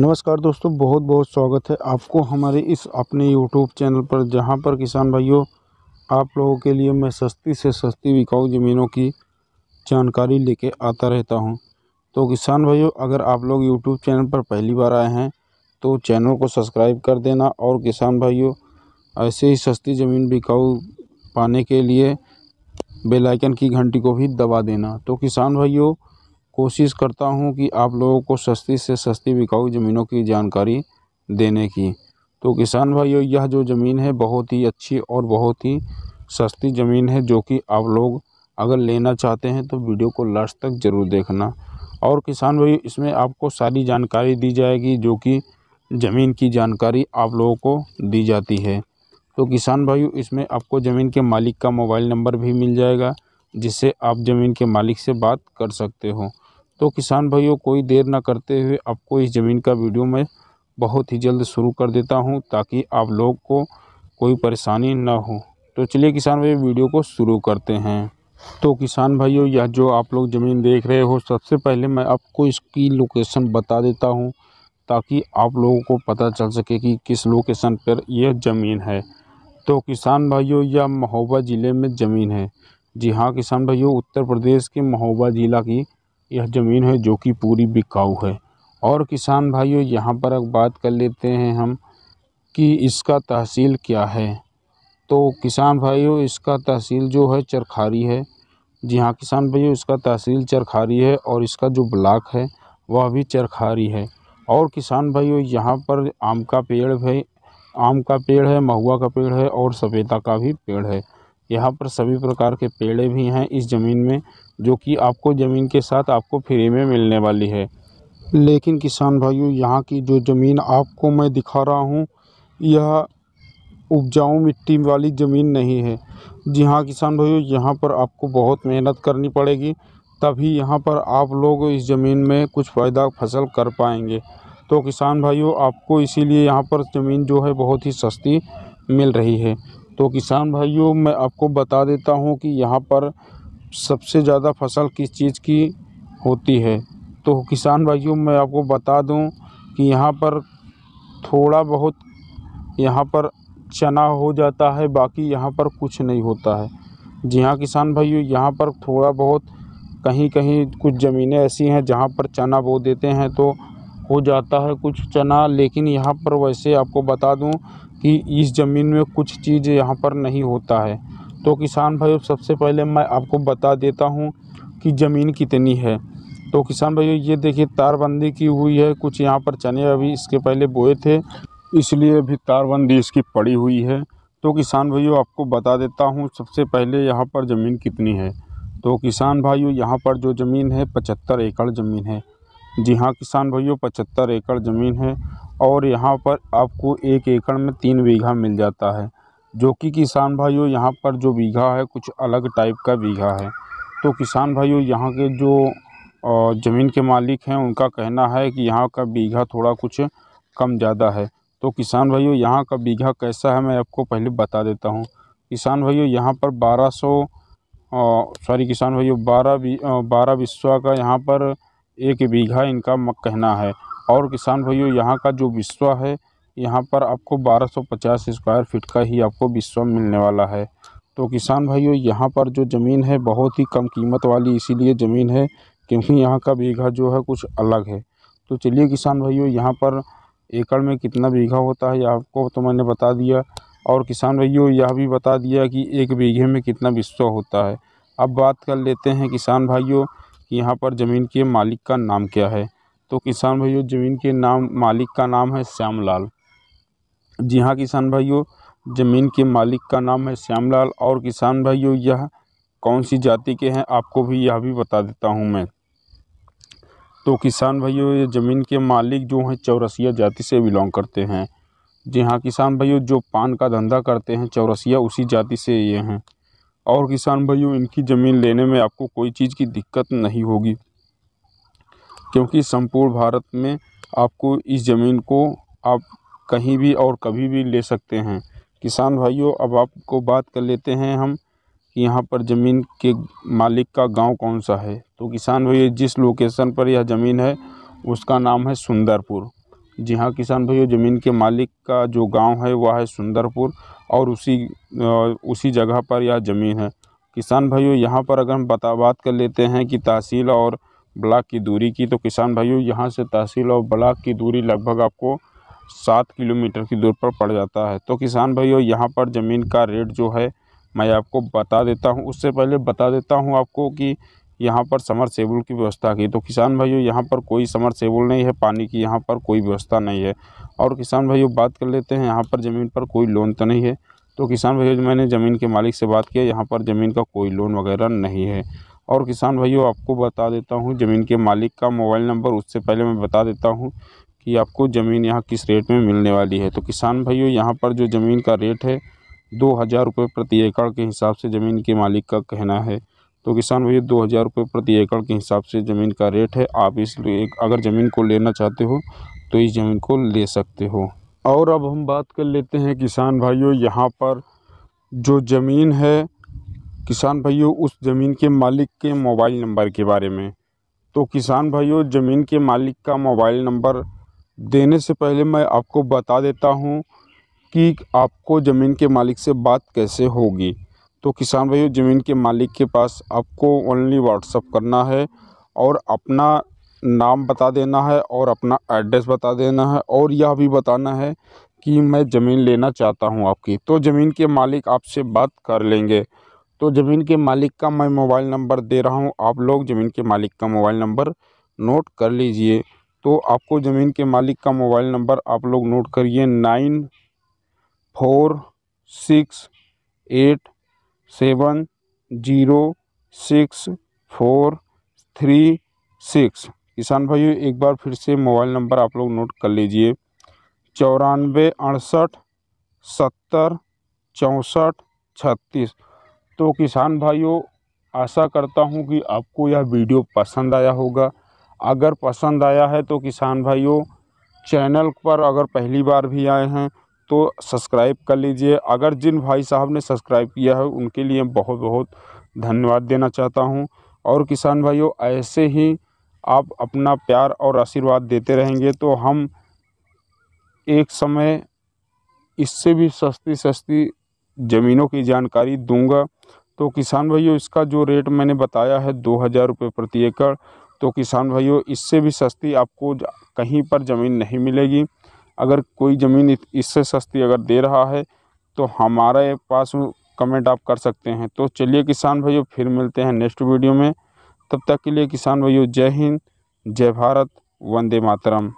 नमस्कार दोस्तों बहुत बहुत स्वागत है आपको हमारे इस अपने यूट्यूब चैनल पर जहां पर किसान भाइयों आप लोगों के लिए मैं सस्ती से सस्ती बिकाऊ ज़मीनों की जानकारी लेके आता रहता हूं तो किसान भाइयों अगर आप लोग यूट्यूब चैनल पर पहली बार आए हैं तो चैनल को सब्सक्राइब कर देना और किसान भाइयों ऐसे ही सस्ती ज़मीन बिकाऊ पाने के लिए बेलाइकन की घंटी को भी दबा देना तो किसान भाइयों कोशिश करता हूँ कि आप लोगों को सस्ती से सस्ती बिकाऊ ज़मीनों की जानकारी देने की तो किसान भाइयों यह जो ज़मीन है बहुत ही अच्छी और बहुत ही सस्ती ज़मीन है जो कि आप लोग अगर लेना चाहते हैं तो वीडियो को लास्ट तक ज़रूर देखना और किसान भाई इसमें आपको सारी जानकारी दी जाएगी जो कि ज़मीन की जानकारी आप लोगों को दी जाती है तो किसान भाइयों इसमें आपको ज़मीन के मालिक का मोबाइल नंबर भी मिल जाएगा जिससे आप ज़मीन के मालिक से बात कर सकते हो तो किसान भाइयों कोई देर ना करते हुए आपको इस ज़मीन का वीडियो मैं बहुत ही जल्द शुरू कर देता हूँ ताकि आप लोग को कोई परेशानी ना हो तो चलिए किसान भाई वीडियो को शुरू करते हैं तो किसान भाइयों यह जो आप लोग ज़मीन देख रहे हो सबसे पहले मैं आपको इसकी लोकेशन बता देता हूँ ताकि आप लोगों को पता चल सके कि किस लोकेशन पर यह ज़मीन है तो किसान भाइयों यह महोबा ज़िले में ज़मीन है जी हाँ किसान भाइयों उत्तर प्रदेश के महोबा ज़िला की यह ज़मीन है जो कि पूरी बिकाऊ है और किसान भाइयों यहाँ पर अब बात कर लेते हैं हम कि इसका तहसील क्या है तो किसान भाइयों इसका तहसील जो है चरखारी है जी हाँ किसान भाइयों इसका तहसील चरखारी है और इसका जो ब्लाक है वह भी चरखारी है और किसान भाइयों यहाँ पर आम का पेड़ है आम का पेड़ है महुआ का पेड़ है और सफ़ेदा का भी पेड़ है यहाँ पर सभी प्रकार के पेड़े भी हैं इस ज़मीन में जो कि आपको ज़मीन के साथ आपको फ्री में मिलने वाली है लेकिन किसान भाइयों यहाँ की जो ज़मीन आपको मैं दिखा रहा हूँ यह उपजाऊ मिट्टी वाली ज़मीन नहीं है जी हाँ किसान भाइयों यहाँ पर आपको बहुत मेहनत करनी पड़ेगी तभी यहाँ पर आप लोग इस ज़मीन में कुछ फ़ायदा फसल कर पाएंगे तो किसान भाइयों आपको इसीलिए यहाँ पर ज़मीन जो है बहुत ही सस्ती मिल रही है तो किसान भाइयों मैं आपको बता देता हूँ कि यहाँ पर सबसे ज़्यादा फसल किस चीज़ की होती है तो किसान भाइयों मैं आपको बता दूं कि यहाँ पर थोड़ा बहुत यहाँ पर चना हो जाता है बाकी यहाँ पर कुछ नहीं होता है जी हाँ किसान भाइयों यहाँ पर थोड़ा बहुत कहीं कहीं कुछ ज़मीनें ऐसी हैं जहाँ पर चना बो देते हैं तो हो जाता है कुछ चना लेकिन यहाँ पर वैसे आपको बता दूँ कि इस ज़मीन में कुछ चीज़ यहाँ पर नहीं होता है तो किसान भाइयों सबसे पहले मैं आपको बता देता हूँ कि ज़मीन कितनी है तो किसान भाई ये देखिए तारबंदी की हुई है कुछ यहाँ पर चने अभी इसके पहले बोए थे इसलिए अभी तारबंदी इसकी पड़ी हुई है तो किसान भाइयों आपको बता देता हूँ सबसे पहले यहाँ पर ज़मीन कितनी है तो किसान भाइयों यहाँ पर जो ज़मीन है पचहत्तर एकड़ ज़मीन है जी हाँ किसान भाइयों पचहत्तर एकड़ ज़मीन है और यहाँ पर आपको एक एकड़ में तीन बीघा मिल जाता है जो कि किसान भाइयों यहाँ पर जो बीघा है कुछ अलग टाइप का बीघा है तो किसान भाइयों यहाँ के जो ज़मीन के मालिक हैं उनका कहना है कि यहाँ का बीघा थोड़ा कुछ कम ज़्यादा है तो किसान भाइयों यहाँ का बीघा कैसा है मैं आपको पहले बता देता हूँ किसान भाइयों यहाँ पर 1200 सॉरी किसान भाइयों 12 बारह विश्वा का यहाँ पर एक बीघा इनका कहना है और किसान भाइयों यहाँ का जो विश्वा है यहाँ पर आपको 1250 स्क्वायर फीट का ही आपको विश्वम मिलने वाला है तो किसान भाइयों यहाँ पर जो ज़मीन है बहुत ही कम कीमत वाली इसीलिए ज़मीन है क्योंकि यहाँ का बीघा जो है कुछ अलग है तो चलिए किसान भाइयों यहाँ पर एकड़ में कितना बीघा होता है आपको तो मैंने बता दिया और किसान भाइयों यह भी बता दिया कि एक बीघे में कितना विश्व होता है अब बात कर लेते हैं किसान भाइयों कि यहाँ पर ज़मीन के मालिक का नाम क्या है तो किसान भाइयों ज़मीन के नाम मालिक का नाम है श्याम लाल जी हाँ किसान भाइयों ज़मीन के मालिक का नाम है श्यामलाल और किसान भाइयों यह कौन सी जाति के हैं आपको भी यह भी बता देता हूँ मैं तो किसान भाइयों ये ज़मीन के मालिक जो हैं चौरसिया जाति से बिलोंग करते हैं जी हाँ किसान भाइयों जो पान का धंधा करते हैं चौरसिया उसी जाति से ये हैं और किसान भाइयों इनकी ज़मीन लेने में आपको कोई चीज़ की दिक्कत नहीं होगी क्योंकि संपूर्ण भारत में आपको इस ज़मीन को आप कहीं भी और कभी भी ले सकते हैं किसान भाइयों अब आपको बात कर लेते हैं हम कि यहाँ पर ज़मीन के मालिक का गाँव कौन सा है तो किसान भाइयों जिस लोकेसन पर यह ज़मीन है उसका नाम है सुंदरपुर जी हाँ किसान भाइयों ज़मीन के मालिक का जो गांव है वह है सुंदरपुर और उसी उसी जगह पर यह ज़मीन है किसान भाइयों यहाँ पर अगर हम बता बात कर लेते हैं कि तहसील और ब्लॉक की दूरी की तो किसान भाइयों यहाँ से तहसील और ब्लॉक की दूरी लगभग आपको सात किलोमीटर की दूर पर पड़ जाता है तो किसान भाइयों यहाँ पर ज़मीन का रेट जो है मैं आपको बता देता हूँ उससे पहले बता देता हूँ आपको कि यहाँ पर समर सेबुल की व्यवस्था की तो किसान भाइयों यहाँ पर कोई समर सेबुल नहीं है पानी की यहाँ पर कोई व्यवस्था नहीं है और किसान भाइयों बात कर लेते हैं यहाँ पर ज़मीन पर कोई लोन तो नहीं है तो किसान भाइयों मैंने ज़मीन के मालिक से बात किया यहाँ पर ज़मीन का कोई लोन वगैरह नहीं है और किसान भाइयों आपको बता देता हूँ ज़मीन के मालिक का मोबाइल नंबर उससे पहले मैं बता देता हूँ कि आपको ज़मीन यहाँ किस रेट में मिलने वाली है तो किसान भाइयों यहाँ पर जो ज़मीन का रेट है दो हज़ार रुपये प्रति एकड़ के हिसाब से ज़मीन के मालिक का कहना है तो किसान भैया दो हज़ार रुपये प्रति एकड़ के हिसाब से ज़मीन का रेट है आप इस अगर ज़मीन को लेना चाहते हो तो इस ज़मीन को ले सकते हो और अब हम बात कर लेते हैं किसान भाइयों यहाँ पर जो ज़मीन है किसान भाइयों उस ज़मीन के मालिक के मोबाइल नंबर के बारे में तो किसान भाइयों ज़मीन के मालिक का मोबाइल नंबर देने से पहले मैं आपको बता देता हूँ कि आपको ज़मीन के मालिक से बात कैसे होगी तो किसान भाइयों ज़मीन के मालिक के पास आपको ओनली व्हाट्सअप करना है और अपना नाम बता देना है और अपना एड्रेस बता देना है और यह भी बताना है कि मैं ज़मीन लेना चाहता हूँ आपकी तो ज़मीन के मालिक आपसे बात कर लेंगे तो ज़मीन के मालिक का मैं मोबाइल नंबर दे रहा हूँ आप लोग ज़मीन के मालिक का मोबाइल नंबर नोट कर लीजिए तो आपको ज़मीन के मालिक का मोबाइल नंबर आप लोग नोट करिए nine four six eight seven zero six four three six किसान भाइयों एक बार फिर से मोबाइल नंबर आप लोग नोट कर लीजिए चौरानवे अड़सठ सत्तर चौंसठ छत्तीस तो किसान भाइयों आशा करता हूं कि आपको यह वीडियो पसंद आया होगा अगर पसंद आया है तो किसान भाइयों चैनल पर अगर पहली बार भी आए हैं तो सब्सक्राइब कर लीजिए अगर जिन भाई साहब ने सब्सक्राइब किया है उनके लिए बहुत बहुत धन्यवाद देना चाहता हूं और किसान भाइयों ऐसे ही आप अपना प्यार और आशीर्वाद देते रहेंगे तो हम एक समय इससे भी सस्ती सस्ती ज़मीनों की जानकारी दूंगा तो किसान भाइयों इसका जो रेट मैंने बताया है दो हज़ार रुपये प्रति एकड़ तो किसान भाइयों इससे भी सस्ती आपको कहीं पर ज़मीन नहीं मिलेगी अगर कोई ज़मीन इससे सस्ती अगर दे रहा है तो हमारे पास कमेंट आप कर सकते हैं तो चलिए किसान भाइयों फिर मिलते हैं नेक्स्ट वीडियो में तब तक के लिए किसान भाइयों जय हिंद जय भारत वंदे मातरम